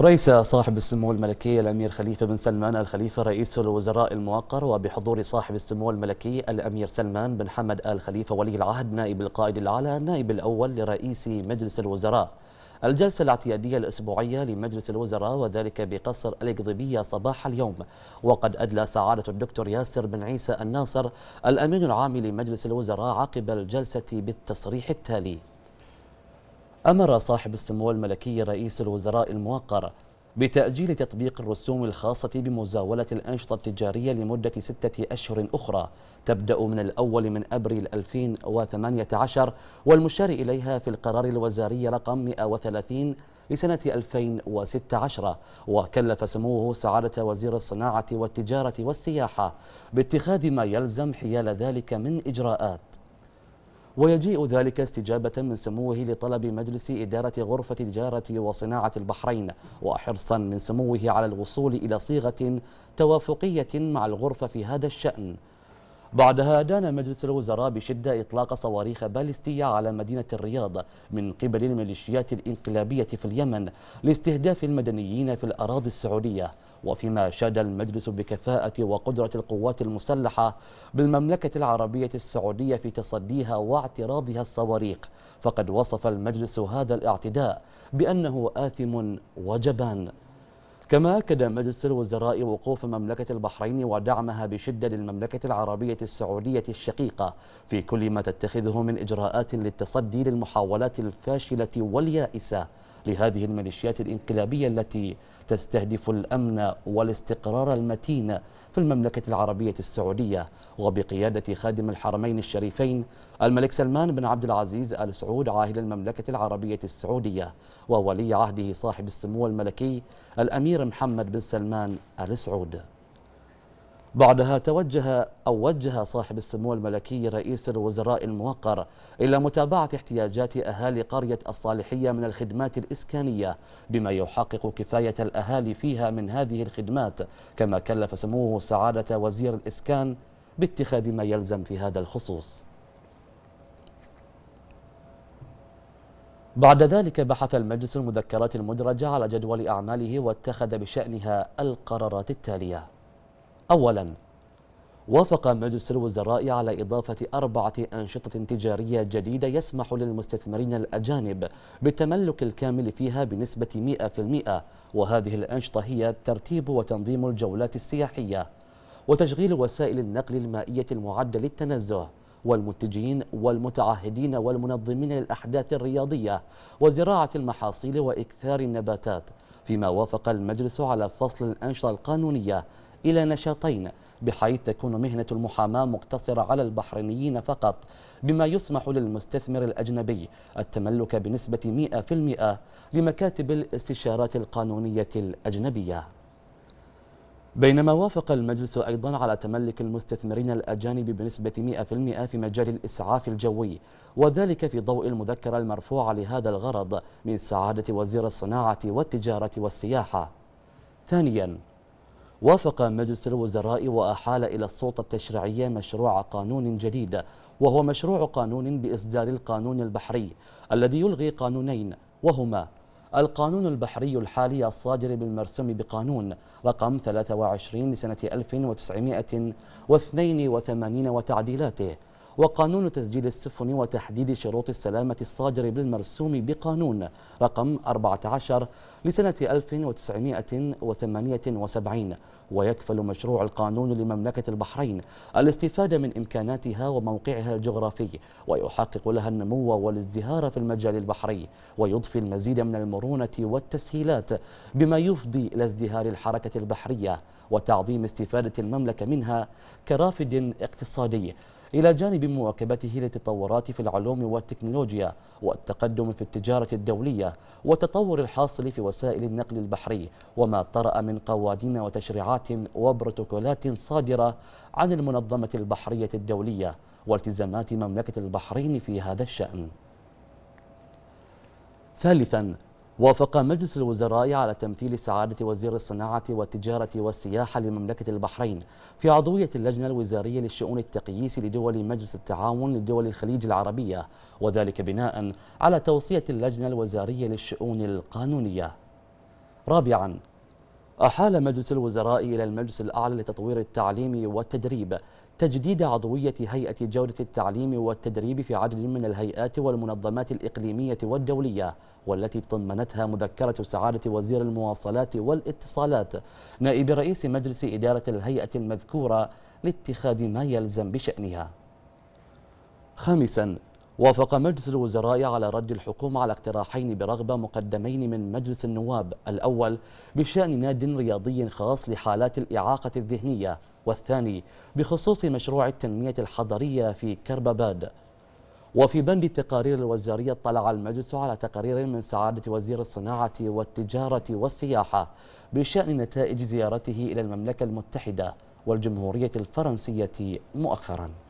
رئيس صاحب السمو الملكي الأمير خليفة بن سلمان الخليفة رئيس الوزراء الموقر وبحضور صاحب السمو الملكي الأمير سلمان بن حمد آل خليفة ولي العهد نائب القائد الأعلى نائب الأول لرئيس مجلس الوزراء الجلسة الاعتيادية الأسبوعية لمجلس الوزراء وذلك بقصر الإقضبية صباح اليوم وقد أدلى سعادة الدكتور ياسر بن عيسى الناصر الأمين العام لمجلس الوزراء عقب الجلسة بالتصريح التالي أمر صاحب السمو الملكي رئيس الوزراء الموقر بتأجيل تطبيق الرسوم الخاصة بمزاولة الأنشطة التجارية لمدة ستة أشهر أخرى تبدأ من الأول من أبريل 2018 والمشار إليها في القرار الوزاري رقم 130 لسنة 2016 وكلف سموه سعادة وزير الصناعة والتجارة والسياحة باتخاذ ما يلزم حيال ذلك من إجراءات ويجيء ذلك استجابة من سموه لطلب مجلس إدارة غرفة تجارة وصناعة البحرين وحرصا من سموه على الوصول إلى صيغة توافقية مع الغرفة في هذا الشأن بعدها دان مجلس الوزراء بشدة إطلاق صواريخ باليستية على مدينة الرياض من قبل الميليشيات الإنقلابية في اليمن لاستهداف المدنيين في الأراضي السعودية وفيما شاد المجلس بكفاءة وقدرة القوات المسلحة بالمملكة العربية السعودية في تصديها واعتراضها الصواريخ فقد وصف المجلس هذا الاعتداء بأنه آثم وجبان كما أكد مجلس الوزراء وقوف مملكة البحرين ودعمها بشدة للمملكة العربية السعودية الشقيقة في كل ما تتخذه من إجراءات للتصدي للمحاولات الفاشلة واليائسة لهذه الميليشيات الانقلابية التي تستهدف الأمن والاستقرار المتين في المملكة العربية السعودية وبقيادة خادم الحرمين الشريفين الملك سلمان بن عبد العزيز آل سعود عاهل المملكة العربية السعودية وولي عهده صاحب السمو الملكي الأمير محمد بن سلمان آل سعود بعدها توجه أو وجه صاحب السمو الملكي رئيس الوزراء الموقر إلى متابعة احتياجات أهالي قرية الصالحية من الخدمات الإسكانية بما يحقق كفاية الأهالي فيها من هذه الخدمات كما كلف سموه سعادة وزير الإسكان باتخاذ ما يلزم في هذا الخصوص بعد ذلك بحث المجلس المذكرات المدرجة على جدول أعماله واتخذ بشأنها القرارات التالية أولا وافق مجلس الوزراء على إضافة أربعة أنشطة تجارية جديدة يسمح للمستثمرين الأجانب بالتملك الكامل فيها بنسبة 100% وهذه الأنشطة هي ترتيب وتنظيم الجولات السياحية وتشغيل وسائل النقل المائية المعدة للتنزه والمنتجين والمتعهدين والمنظمين للأحداث الرياضية وزراعة المحاصيل وإكثار النباتات فيما وافق المجلس على فصل الأنشطة القانونية إلى نشاطين بحيث تكون مهنة المحاماة مقتصرة على البحرينيين فقط بما يسمح للمستثمر الأجنبي التملك بنسبة 100% لمكاتب الاستشارات القانونية الأجنبية بينما وافق المجلس أيضا على تملك المستثمرين الأجانب بنسبة 100% في مجال الإسعاف الجوي وذلك في ضوء المذكرة المرفوعة لهذا الغرض من سعادة وزير الصناعة والتجارة والسياحة ثانيا وافق مجلس الوزراء وأحال إلى السلطة التشريعية مشروع قانون جديد وهو مشروع قانون بإصدار القانون البحري الذي يلغي قانونين وهما القانون البحري الحالي الصادر بالمرسوم بقانون رقم 23 لسنة 1982 وتعديلاته وقانون تسجيل السفن وتحديد شروط السلامة الصادر بالمرسوم بقانون رقم 14 لسنة 1978 ويكفل مشروع القانون لمملكة البحرين الاستفادة من إمكاناتها وموقعها الجغرافي ويحقق لها النمو والازدهار في المجال البحري ويضفي المزيد من المرونة والتسهيلات بما يفضي إلى ازدهار الحركة البحرية وتعظيم استفادة المملكة منها كرافد اقتصادي إلى جانب مواكبته للتطورات في العلوم والتكنولوجيا والتقدم في التجارة الدولية والتطور الحاصل في وسائل النقل البحري وما طرأ من قوانين وتشريعات وبروتوكولات صادرة عن المنظمة البحرية الدولية والتزامات مملكة البحرين في هذا الشأن ثالثا وافق مجلس الوزراء على تمثيل سعادة وزير الصناعة والتجارة والسياحة لمملكة البحرين في عضوية اللجنة الوزارية للشؤون التقييس لدول مجلس التعاون لدول الخليج العربية وذلك بناء على توصية اللجنة الوزارية للشؤون القانونية رابعا أحال مجلس الوزراء إلى المجلس الأعلى لتطوير التعليم والتدريب تجديد عضوية هيئة جودة التعليم والتدريب في عدد من الهيئات والمنظمات الإقليمية والدولية والتي تضمنتها مذكرة سعادة وزير المواصلات والاتصالات نائب رئيس مجلس إدارة الهيئة المذكورة لاتخاذ ما يلزم بشأنها خامساً وافق مجلس الوزراء على رد الحكومة على اقتراحين برغبة مقدمين من مجلس النواب الأول بشأن ناد رياضي خاص لحالات الإعاقة الذهنية والثاني بخصوص مشروع التنمية الحضرية في كرباباد وفي بند التقارير الوزارية اطلع المجلس على تقارير من سعادة وزير الصناعة والتجارة والسياحة بشأن نتائج زيارته إلى المملكة المتحدة والجمهورية الفرنسية مؤخراً